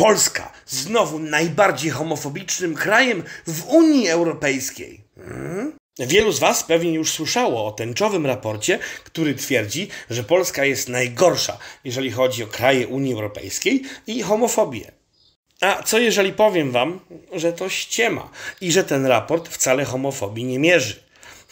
Polska znowu najbardziej homofobicznym krajem w Unii Europejskiej. Hmm? Wielu z Was pewnie już słyszało o tęczowym raporcie, który twierdzi, że Polska jest najgorsza, jeżeli chodzi o kraje Unii Europejskiej i homofobię. A co jeżeli powiem Wam, że to ściema i że ten raport wcale homofobii nie mierzy?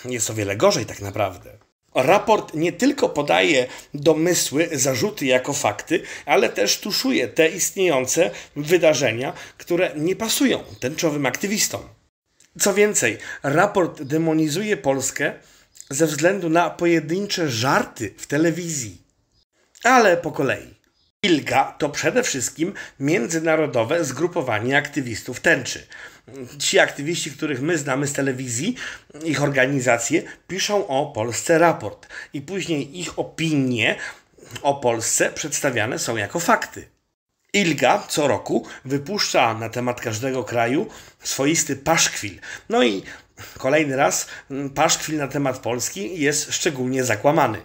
Jest o wiele gorzej tak naprawdę. Raport nie tylko podaje domysły, zarzuty jako fakty, ale też tuszuje te istniejące wydarzenia, które nie pasują tęczowym aktywistom. Co więcej, raport demonizuje Polskę ze względu na pojedyncze żarty w telewizji. Ale po kolei. ILGA to przede wszystkim międzynarodowe zgrupowanie aktywistów tęczy. Ci aktywiści, których my znamy z telewizji, ich organizacje piszą o Polsce raport i później ich opinie o Polsce przedstawiane są jako fakty. ILGA co roku wypuszcza na temat każdego kraju swoisty paszkwil. No i kolejny raz mm, paszkwil na temat Polski jest szczególnie zakłamany.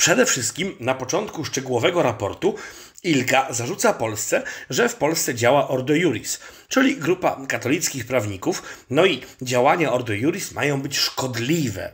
Przede wszystkim na początku szczegółowego raportu Ilga zarzuca Polsce, że w Polsce działa Ordo Juris, czyli grupa katolickich prawników, no i działania Ordo Juris mają być szkodliwe.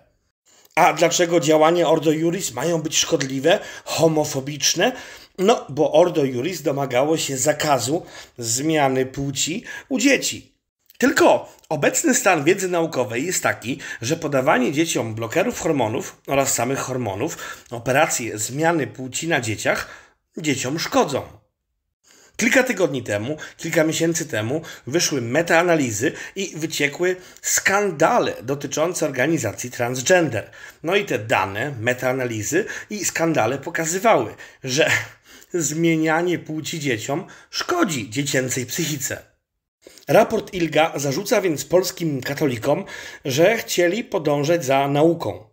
A dlaczego działania Ordo Juris mają być szkodliwe, homofobiczne? No, bo Ordo Juris domagało się zakazu zmiany płci u dzieci. Tylko obecny stan wiedzy naukowej jest taki, że podawanie dzieciom blokerów hormonów oraz samych hormonów, operacje zmiany płci na dzieciach, dzieciom szkodzą. Kilka tygodni temu, kilka miesięcy temu wyszły metaanalizy i wyciekły skandale dotyczące organizacji transgender. No i te dane, metaanalizy i skandale pokazywały, że zmienianie płci dzieciom szkodzi dziecięcej psychice. Raport ILGA zarzuca więc polskim katolikom, że chcieli podążać za nauką.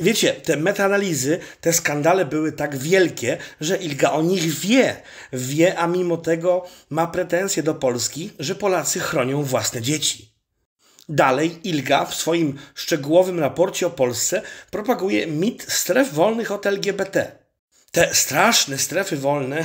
Wiecie, te metaanalizy, te skandale były tak wielkie, że Ilga o nich wie. Wie, a mimo tego ma pretensje do Polski, że Polacy chronią własne dzieci. Dalej Ilga w swoim szczegółowym raporcie o Polsce propaguje mit stref wolnych od LGBT te straszne strefy wolne,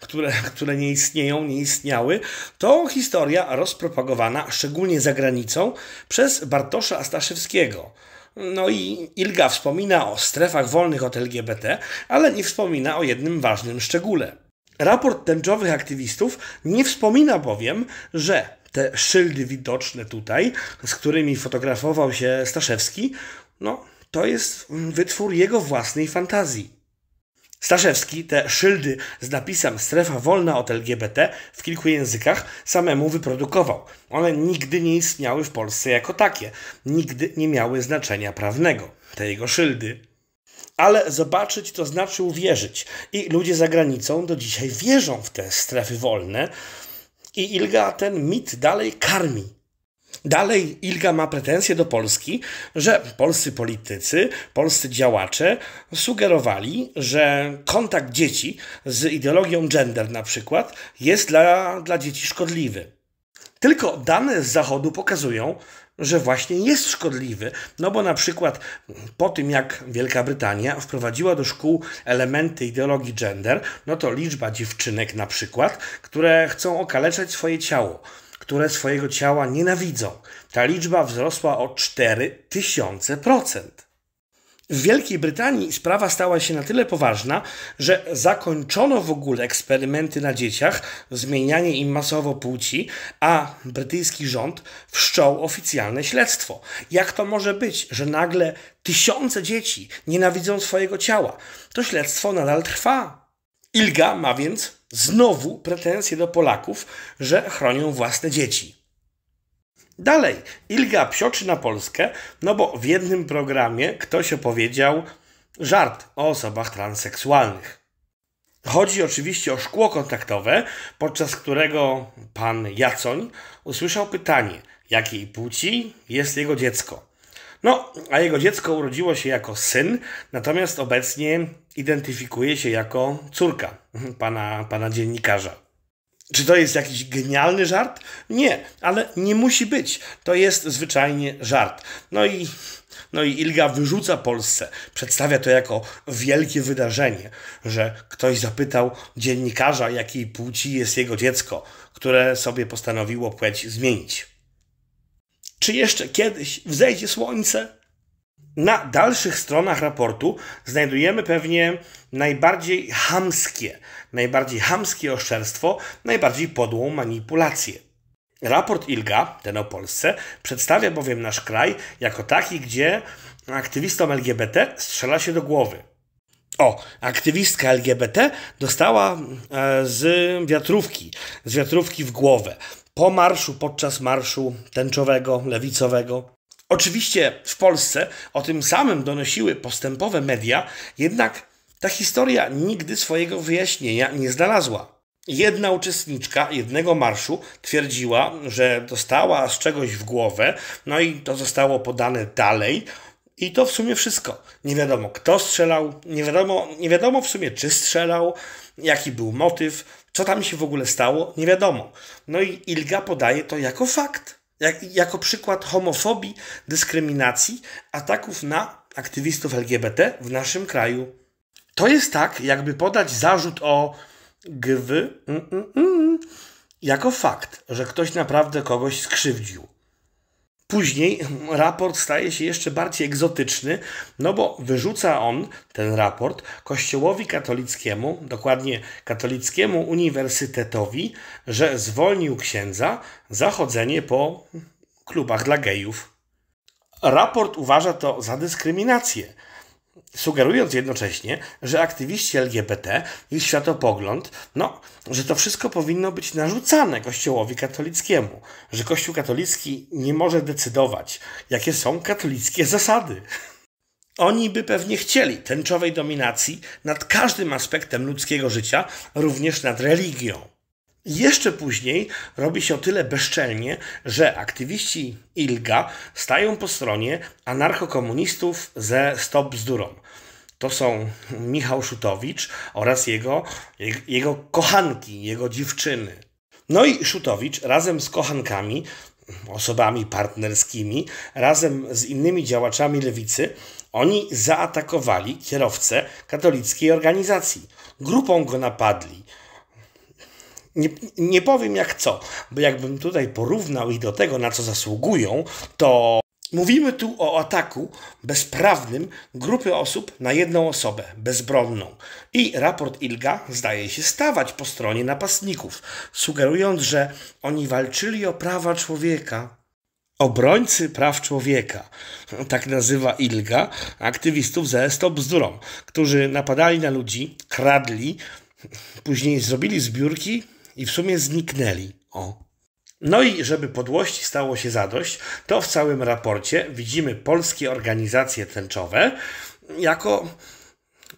które, które nie istnieją, nie istniały, to historia rozpropagowana szczególnie za granicą przez Bartosza Staszewskiego. No i Ilga wspomina o strefach wolnych od LGBT, ale nie wspomina o jednym ważnym szczególe. Raport tęczowych aktywistów nie wspomina bowiem, że te szyldy widoczne tutaj, z którymi fotografował się Staszewski, no to jest mm, wytwór jego własnej fantazji. Staszewski te szyldy z napisem strefa wolna od LGBT w kilku językach samemu wyprodukował. One nigdy nie istniały w Polsce jako takie, nigdy nie miały znaczenia prawnego. Te jego szyldy. Ale zobaczyć to znaczy uwierzyć. I ludzie za granicą do dzisiaj wierzą w te strefy wolne. I Ilga ten mit dalej karmi. Dalej Ilga ma pretensje do Polski, że polscy politycy, polscy działacze sugerowali, że kontakt dzieci z ideologią gender na przykład jest dla, dla dzieci szkodliwy. Tylko dane z Zachodu pokazują, że właśnie jest szkodliwy, no bo na przykład po tym jak Wielka Brytania wprowadziła do szkół elementy ideologii gender, no to liczba dziewczynek na przykład, które chcą okaleczać swoje ciało, które swojego ciała nienawidzą. Ta liczba wzrosła o 4000%. W Wielkiej Brytanii sprawa stała się na tyle poważna, że zakończono w ogóle eksperymenty na dzieciach, zmienianie im masowo płci, a brytyjski rząd wszczął oficjalne śledztwo. Jak to może być, że nagle tysiące dzieci nienawidzą swojego ciała? To śledztwo nadal trwa. Ilga ma więc Znowu pretensje do Polaków, że chronią własne dzieci. Dalej, Ilga psioczy na Polskę, no bo w jednym programie ktoś opowiedział żart o osobach transseksualnych. Chodzi oczywiście o szkło kontaktowe, podczas którego pan Jacoń usłyszał pytanie, jakiej płci jest jego dziecko. No, a jego dziecko urodziło się jako syn, natomiast obecnie identyfikuje się jako córka pana, pana dziennikarza. Czy to jest jakiś genialny żart? Nie, ale nie musi być. To jest zwyczajnie żart. No i, no i Ilga wyrzuca Polsce. Przedstawia to jako wielkie wydarzenie, że ktoś zapytał dziennikarza, jakiej płci jest jego dziecko, które sobie postanowiło płeć zmienić. Czy jeszcze kiedyś wzejdzie słońce? Na dalszych stronach raportu znajdujemy pewnie najbardziej hamskie, najbardziej hamskie oszczerstwo, najbardziej podłą manipulację. Raport ILGA, ten o Polsce, przedstawia bowiem nasz kraj jako taki, gdzie aktywistom LGBT strzela się do głowy. O, aktywistka LGBT dostała e, z wiatrówki, z wiatrówki w głowę po marszu, podczas marszu tęczowego, lewicowego. Oczywiście w Polsce o tym samym donosiły postępowe media, jednak ta historia nigdy swojego wyjaśnienia nie znalazła. Jedna uczestniczka jednego marszu twierdziła, że dostała z czegoś w głowę, no i to zostało podane dalej. I to w sumie wszystko. Nie wiadomo kto strzelał, nie wiadomo, nie wiadomo w sumie czy strzelał, jaki był motyw, co tam się w ogóle stało? Nie wiadomo. No i Ilga podaje to jako fakt, jak, jako przykład homofobii, dyskryminacji, ataków na aktywistów LGBT w naszym kraju. To jest tak, jakby podać zarzut o gwy mm, mm, mm, jako fakt, że ktoś naprawdę kogoś skrzywdził. Później raport staje się jeszcze bardziej egzotyczny, no bo wyrzuca on, ten raport, Kościołowi katolickiemu, dokładnie Katolickiemu Uniwersytetowi, że zwolnił księdza za chodzenie po klubach dla gejów. Raport uważa to za dyskryminację sugerując jednocześnie, że aktywiści LGBT, ich światopogląd, no, że to wszystko powinno być narzucane Kościołowi katolickiemu, że Kościół katolicki nie może decydować, jakie są katolickie zasady. Oni by pewnie chcieli tęczowej dominacji nad każdym aspektem ludzkiego życia, również nad religią. Jeszcze później robi się o tyle bezczelnie, że aktywiści ILGA stają po stronie anarchokomunistów ze Stop Bzdurą. To są Michał Szutowicz oraz jego, jego kochanki, jego dziewczyny. No i Szutowicz razem z kochankami, osobami partnerskimi, razem z innymi działaczami lewicy, oni zaatakowali kierowcę katolickiej organizacji. Grupą go napadli nie, nie powiem jak co, bo jakbym tutaj porównał ich do tego, na co zasługują, to Mówimy tu o ataku bezprawnym grupy osób na jedną osobę, bezbronną. I raport Ilga zdaje się stawać po stronie napastników, sugerując, że oni walczyli o prawa człowieka. Obrońcy praw człowieka, tak nazywa Ilga, aktywistów ze Stop Bzdurą, którzy napadali na ludzi, kradli, później zrobili zbiórki i w sumie zniknęli. O. No i żeby podłości stało się zadość, to w całym raporcie widzimy polskie organizacje tęczowe jako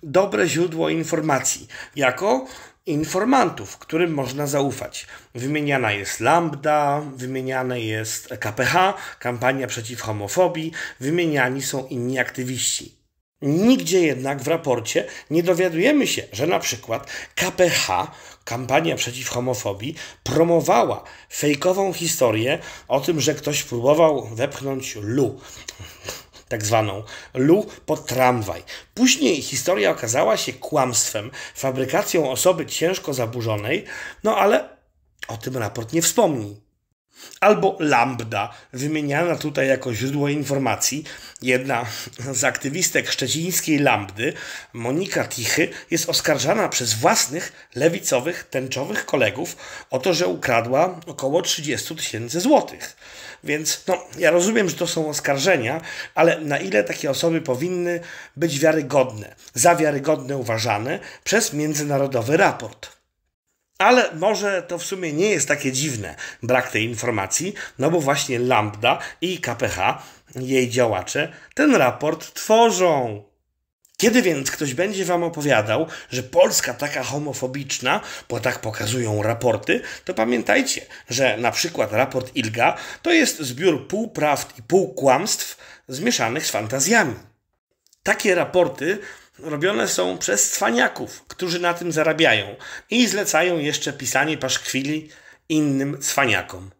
dobre źródło informacji, jako informantów, którym można zaufać. Wymieniana jest Lambda, wymieniane jest KPH, kampania przeciw homofobii, wymieniani są inni aktywiści. Nigdzie jednak w raporcie nie dowiadujemy się, że na przykład KPH, kampania przeciw homofobii promowała fejkową historię o tym, że ktoś próbował wepchnąć lu tak zwaną Lu pod tramwaj. Później historia okazała się kłamstwem, fabrykacją osoby ciężko zaburzonej, no ale o tym raport nie wspomni albo lambda, wymieniana tutaj jako źródło informacji. Jedna z aktywistek szczecińskiej lambdy, Monika Tichy, jest oskarżana przez własnych lewicowych, tęczowych kolegów o to, że ukradła około 30 tysięcy złotych. Więc no, ja rozumiem, że to są oskarżenia, ale na ile takie osoby powinny być wiarygodne, za wiarygodne uważane przez międzynarodowy raport? Ale może to w sumie nie jest takie dziwne, brak tej informacji, no bo właśnie Lambda i KPH, jej działacze, ten raport tworzą. Kiedy więc ktoś będzie wam opowiadał, że Polska taka homofobiczna, bo tak pokazują raporty, to pamiętajcie, że na przykład raport ILGA to jest zbiór półprawd i półkłamstw zmieszanych z fantazjami. Takie raporty robione są przez cwaniaków, którzy na tym zarabiają i zlecają jeszcze pisanie paszkwili innym cwaniakom.